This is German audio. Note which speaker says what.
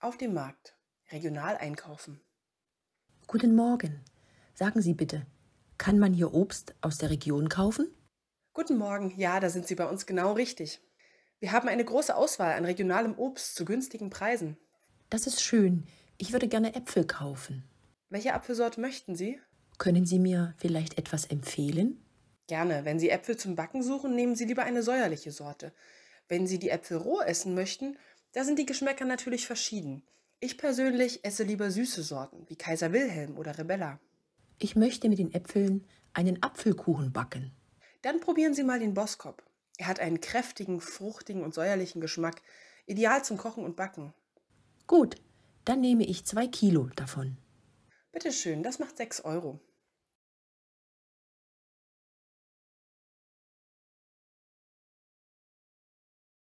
Speaker 1: Auf dem Markt. Regional einkaufen. Guten Morgen. Sagen Sie bitte, kann man hier Obst aus der Region kaufen?
Speaker 2: Guten Morgen. Ja, da sind Sie bei uns genau richtig. Wir haben eine große Auswahl an regionalem Obst zu günstigen Preisen. Das ist schön. Ich würde gerne Äpfel kaufen. Welche Apfelsorte möchten Sie?
Speaker 3: Können Sie mir vielleicht etwas empfehlen?
Speaker 2: Gerne. Wenn Sie Äpfel zum Backen suchen, nehmen Sie lieber eine säuerliche Sorte. Wenn Sie die Äpfel roh essen möchten, da sind die Geschmäcker natürlich verschieden. Ich persönlich esse lieber süße Sorten, wie Kaiser Wilhelm oder Rebella. Ich möchte mit den Äpfeln einen Apfelkuchen backen. Dann probieren Sie mal den Boskop. Er hat einen kräftigen, fruchtigen und säuerlichen Geschmack, ideal zum Kochen und Backen. Gut, dann nehme ich zwei Kilo davon. Bitteschön, das macht sechs Euro.